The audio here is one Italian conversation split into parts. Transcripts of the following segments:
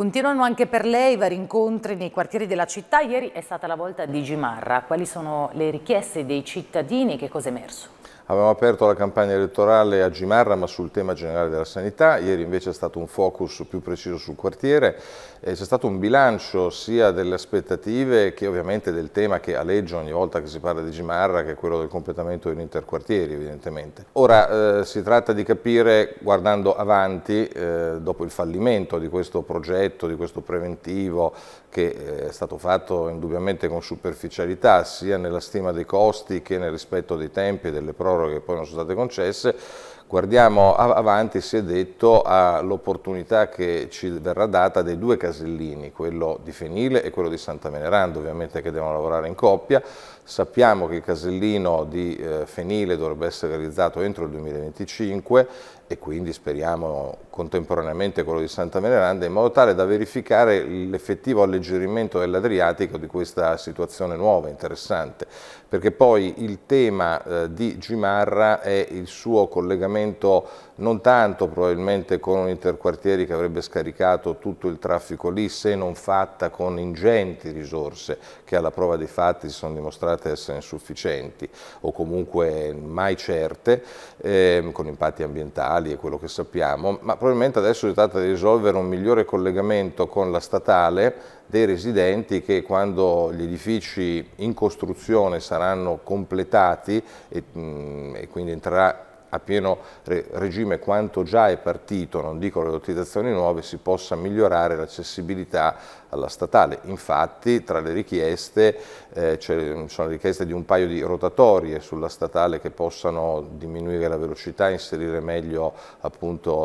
Continuano anche per lei i vari incontri nei quartieri della città. Ieri è stata la volta di Gimarra. Quali sono le richieste dei cittadini e che cosa è emerso? Abbiamo aperto la campagna elettorale a Gimarra ma sul tema generale della sanità, ieri invece è stato un focus più preciso sul quartiere, eh, c'è stato un bilancio sia delle aspettative che ovviamente del tema che aleggia ogni volta che si parla di Gimarra che è quello del completamento degli interquartieri evidentemente. Ora eh, si tratta di capire guardando avanti eh, dopo il fallimento di questo progetto, di questo preventivo che eh, è stato fatto indubbiamente con superficialità sia nella stima dei costi che nel rispetto dei tempi e delle proroghe proroghe che poi non sono state concesse, guardiamo avanti si è detto all'opportunità che ci verrà data dei due casellini, quello di Fenile e quello di Santa Veneranda, ovviamente che devono lavorare in coppia. Sappiamo che il casellino di eh, Fenile dovrebbe essere realizzato entro il 2025 e quindi speriamo contemporaneamente quello di Santa Veneranda in modo tale da verificare l'effettivo alleggerimento dell'Adriatico di questa situazione nuova, interessante, perché poi il tema eh, di Gimarra è il suo collegamento collegamento non tanto probabilmente con un interquartieri che avrebbe scaricato tutto il traffico lì se non fatta con ingenti risorse che alla prova dei fatti si sono dimostrate essere insufficienti o comunque mai certe eh, con impatti ambientali e quello che sappiamo ma probabilmente adesso si tratta di risolvere un migliore collegamento con la statale dei residenti che quando gli edifici in costruzione saranno completati e, mh, mm, e quindi entrerà a pieno regime quanto già è partito, non dico le utilizzazioni nuove, si possa migliorare l'accessibilità alla statale. Infatti tra le richieste eh, sono le richieste di un paio di rotatorie sulla statale che possano diminuire la velocità, e inserire meglio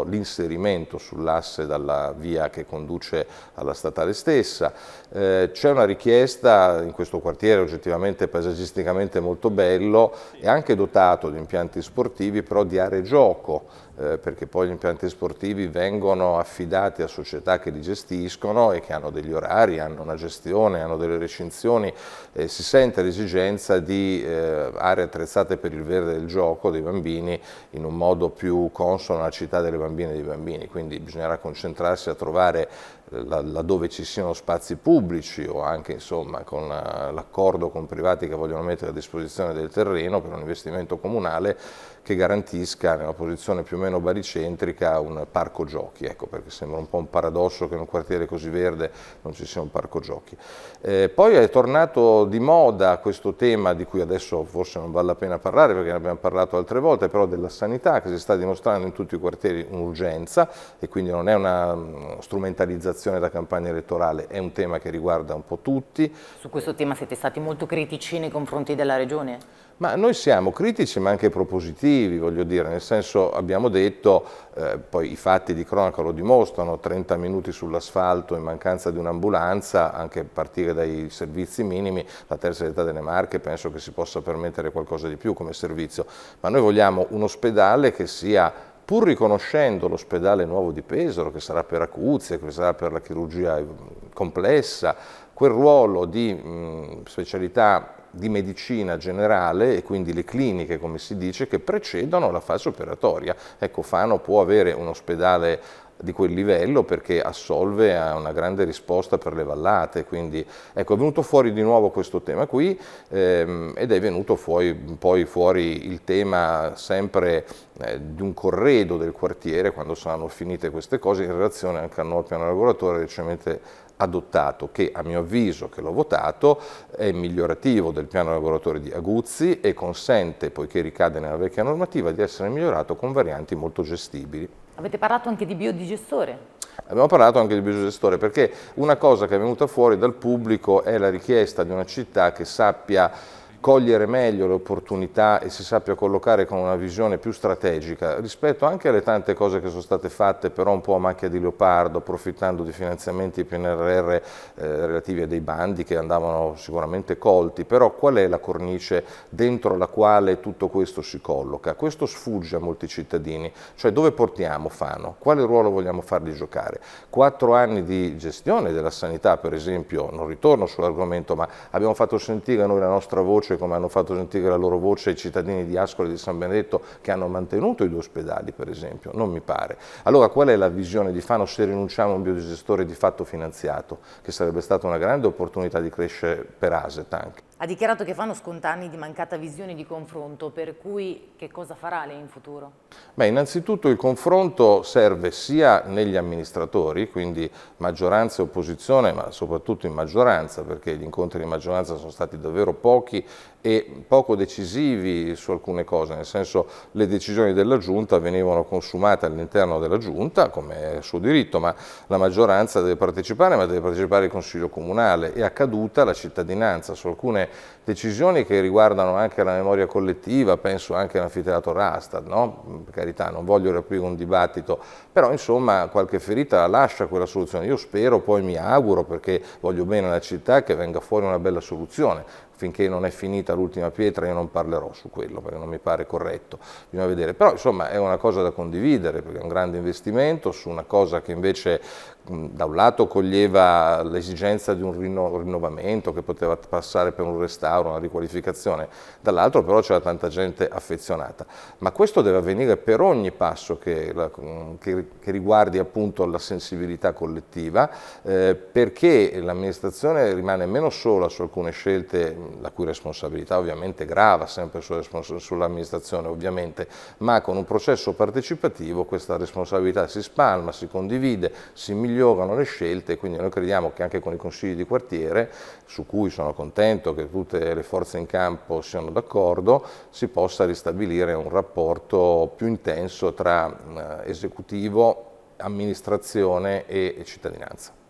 l'inserimento sull'asse dalla via che conduce alla statale stessa. Eh, C'è una richiesta in questo quartiere oggettivamente paesaggisticamente molto bello e anche dotato di impianti sportivi però di aree gioco, eh, perché poi gli impianti sportivi vengono affidati a società che li gestiscono e che hanno degli orari, hanno una gestione, hanno delle recinzioni, eh, si sente l'esigenza di eh, aree attrezzate per il verde del gioco dei bambini in un modo più consono alla città delle bambine e dei bambini, quindi bisognerà concentrarsi a trovare laddove ci siano spazi pubblici o anche insomma, con l'accordo con privati che vogliono mettere a disposizione del terreno per un investimento comunale che garantisca nella posizione più o meno baricentrica un parco giochi, ecco, perché sembra un po' un paradosso che in un quartiere così verde non ci sia un parco giochi. Eh, poi è tornato di moda questo tema di cui adesso forse non vale la pena parlare perché ne abbiamo parlato altre volte, però della sanità che si sta dimostrando in tutti i quartieri un'urgenza e quindi non è una mm, strumentalizzazione l'organizzazione della campagna elettorale è un tema che riguarda un po' tutti. Su questo tema siete stati molto critici nei confronti della Regione? Ma noi siamo critici ma anche propositivi, voglio dire, nel senso abbiamo detto, eh, poi i fatti di cronaca lo dimostrano, 30 minuti sull'asfalto in mancanza di un'ambulanza, anche a partire dai servizi minimi, la terza età delle Marche penso che si possa permettere qualcosa di più come servizio, ma noi vogliamo un ospedale che sia pur riconoscendo l'ospedale nuovo di Pesaro, che sarà per acuzie, che sarà per la chirurgia eh, complessa, quel ruolo di mh, mm, specialità di medicina generale e quindi le cliniche, come si dice, che precedono la fase operatoria. Ecco, Fano può avere un ospedale di quel livello perché assolve a una grande risposta per le vallate, quindi ecco è venuto fuori di nuovo questo tema qui ehm, ed è venuto fuori, poi fuori il tema sempre eh, di un corredo del quartiere quando saranno finite queste cose in relazione anche al nuovo piano regolatore recentemente adottato che a mio avviso, che l'ho votato, è migliorativo del piano regolatore di Aguzzi e consente, poiché ricade nella vecchia normativa, di essere migliorato con varianti molto gestibili. Avete parlato anche di biodigestore. Abbiamo parlato anche di biodigestore perché una cosa che è venuta fuori dal pubblico è la richiesta di una città che sappia cogliere meglio le opportunità e si sappia collocare con una visione più strategica rispetto anche alle tante cose che sono state fatte però un po' a macchia di leopardo approfittando di finanziamenti PNRR eh, relativi a dei bandi che andavano sicuramente colti però qual è la cornice dentro la quale tutto questo si colloca? Questo sfugge a molti cittadini cioè dove portiamo Fano? Quale ruolo vogliamo fargli giocare? Quattro anni di gestione della sanità per esempio non ritorno sull'argomento ma abbiamo fatto sentire a noi la nostra voce Ascoli, come hanno fatto sentire la loro voce i cittadini di Ascoli e di San Benedetto che hanno mantenuto i due ospedali per esempio, non mi pare. Allora qual è la visione di Fano se rinunciamo a un biodigestore di fatto finanziato, che sarebbe stata una grande opportunità di crescere per Aset anche? Ha dichiarato che fanno scontanni di mancata visione di confronto, per cui che cosa farà lei in futuro? Beh, innanzitutto il confronto serve sia negli amministratori, quindi maggioranza e opposizione, ma soprattutto in maggioranza, perché gli incontri di maggioranza sono stati davvero pochi e poco decisivi su alcune cose, nel senso le decisioni della Giunta venivano consumate all'interno della Giunta, come è suo diritto, ma la maggioranza deve partecipare, ma deve partecipare il Consiglio Comunale, è accaduta la cittadinanza su alcune decisioni che riguardano anche la memoria collettiva, penso anche all'anfiteatro Rastad, no? per carità non voglio riaprire un dibattito, però insomma qualche ferita la lascia quella soluzione, io spero, poi mi auguro perché voglio bene alla città che venga fuori una bella soluzione, finché non è finita l'ultima pietra io non parlerò su quello perché non mi pare corretto, bisogna vedere, però insomma è una cosa da condividere perché è un grande investimento su una cosa che invece da un lato coglieva l'esigenza di un rinno, rinnovamento che poteva passare per un restauro, una riqualificazione, dall'altro però c'era tanta gente affezionata, ma questo deve avvenire per ogni passo che, la, che, che riguardi appunto la sensibilità collettiva eh, perché l'amministrazione rimane meno sola su alcune scelte la cui responsabilità ovviamente grava sempre sull'amministrazione ovviamente, ma con un processo partecipativo questa responsabilità si spalma, si condivide, si migliorano le scelte, quindi noi crediamo che anche con i consigli di quartiere, su cui sono contento che tutte le forze in campo siano d'accordo, si possa ristabilire un rapporto più intenso tra esecutivo, amministrazione e cittadinanza.